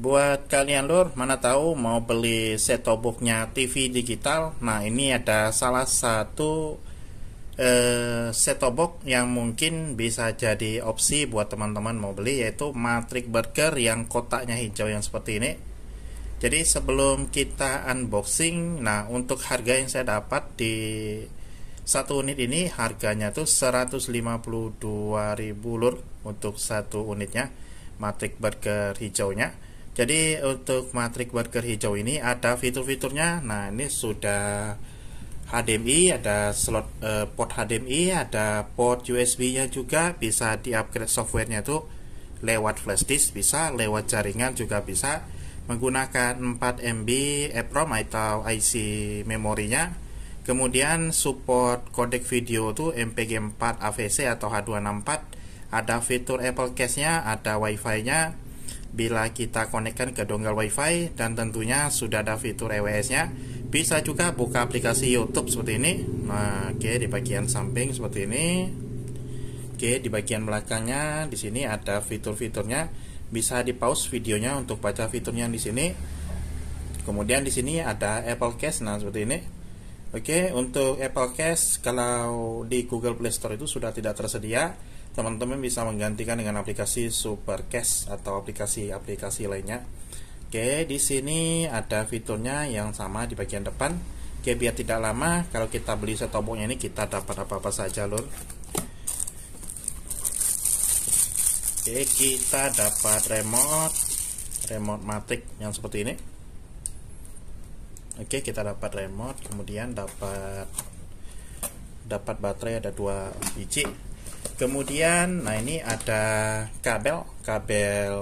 buat kalian lur mana tahu mau beli set boxnya TV digital nah ini ada salah satu eh, set box yang mungkin bisa jadi opsi buat teman-teman mau beli yaitu matrix burger yang kotaknya hijau yang seperti ini jadi sebelum kita unboxing nah untuk harga yang saya dapat di satu unit ini harganya tuh 152.000 lur untuk satu unitnya matrix burger hijaunya jadi untuk matrik burger hijau ini ada fitur-fiturnya. Nah, ini sudah HDMI, ada slot eh, port HDMI, ada port USB-nya juga bisa di-upgrade softwarenya itu lewat flash disk, bisa lewat jaringan juga bisa menggunakan 4 MB EPROM atau IC memorinya. Kemudian support codec video itu MPG4 AVC atau H264, ada fitur Apple Cache-nya, ada fi nya bila kita konekkan ke dongle wifi dan tentunya sudah ada fitur EWS nya bisa juga buka aplikasi YouTube seperti ini nah, oke okay, di bagian samping seperti ini oke okay, di bagian belakangnya di sini ada fitur-fiturnya bisa di pause videonya untuk baca fiturnya di sini kemudian di sini ada Apple Cash nah seperti ini oke okay, untuk Apple Cash kalau di Google Play Store itu sudah tidak tersedia teman-teman bisa menggantikan dengan aplikasi Super Cash atau aplikasi-aplikasi lainnya. Oke, di sini ada fiturnya yang sama di bagian depan. Oke, biar tidak lama, kalau kita beli set ini kita dapat apa-apa saja, Lur. Oke, kita dapat remote remote matic yang seperti ini. Oke, kita dapat remote, kemudian dapat dapat baterai ada dua biji kemudian nah ini ada kabel kabel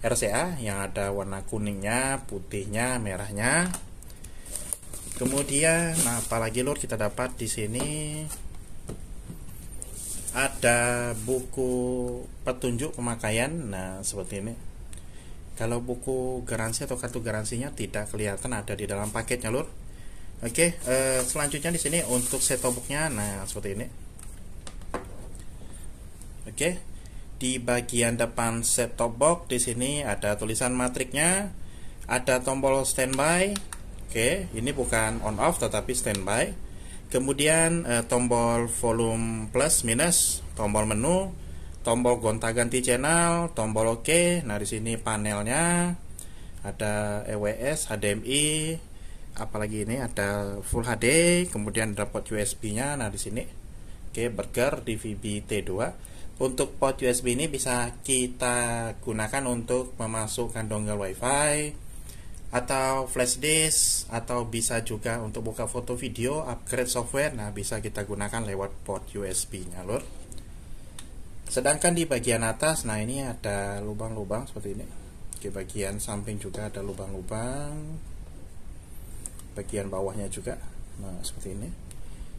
RCA yang ada warna kuningnya putihnya merahnya kemudian nah apalagi lur kita dapat di sini ada buku petunjuk pemakaian nah seperti ini kalau buku garansi atau kartu garansinya tidak kelihatan ada di dalam paketnya lur oke eh, selanjutnya di sini untuk set topoknya nah seperti ini Oke. Di bagian depan set top box di sini ada tulisan matriknya, ada tombol standby. Oke, ini bukan on off tetapi standby. Kemudian eh, tombol volume plus minus, tombol menu, tombol gonta-ganti channel, tombol OK. Nah, di sini panelnya ada EWS, HDMI, apalagi ini ada Full HD, kemudian dapat USB-nya. Nah, di sini oke, okay, burger DVB-T2. Untuk port USB ini bisa kita gunakan untuk memasukkan dongle WiFi atau flash disk atau bisa juga untuk buka foto video, upgrade software. Nah, bisa kita gunakan lewat port USB-nya, Lur. Sedangkan di bagian atas, nah ini ada lubang-lubang seperti ini. Di bagian samping juga ada lubang-lubang. Bagian bawahnya juga. Nah, seperti ini.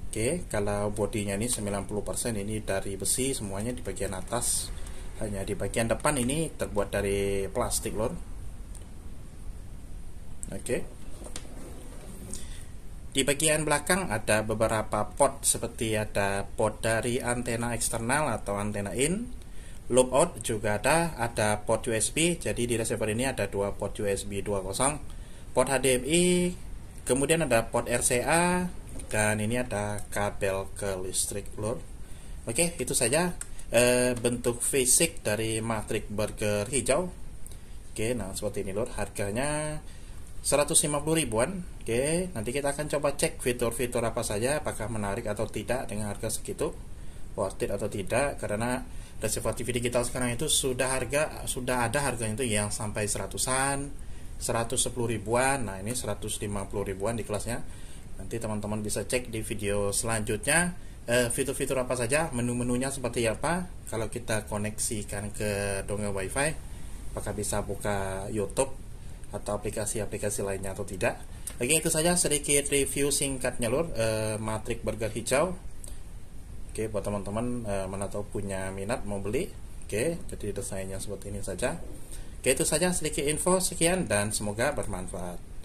Oke, kalau bodinya ini 90% ini dari besi semuanya di bagian atas. Hanya di bagian depan ini terbuat dari plastik lor. Oke. Di bagian belakang ada beberapa pot seperti ada pot dari antena eksternal atau antena in. Loop out juga ada, ada port USB. Jadi di receiver ini ada dua port USB 2.0, port HDMI, kemudian ada port RCA, dan ini ada kabel ke listrik lur oke itu saja e, bentuk fisik dari matrik burger hijau oke nah seperti ini lur harganya 150 ribuan oke nanti kita akan coba cek fitur-fitur apa saja apakah menarik atau tidak dengan harga segitu worth it atau tidak karena receiver tv digital sekarang itu sudah harga sudah ada harganya itu yang sampai seratusan 110 ribuan nah ini 150 ribuan di kelasnya Nanti teman-teman bisa cek di video selanjutnya eh, fitur-fitur apa saja, menu-menunya seperti apa. Kalau kita koneksikan ke dongle WiFi, apakah bisa buka YouTube atau aplikasi-aplikasi lainnya atau tidak. Oke, itu saja sedikit review singkatnya lur e, matrik burger hijau. Oke, buat teman-teman e, mana tahu punya minat mau beli. Oke, jadi desainnya seperti ini saja. Oke, itu saja sedikit info sekian dan semoga bermanfaat.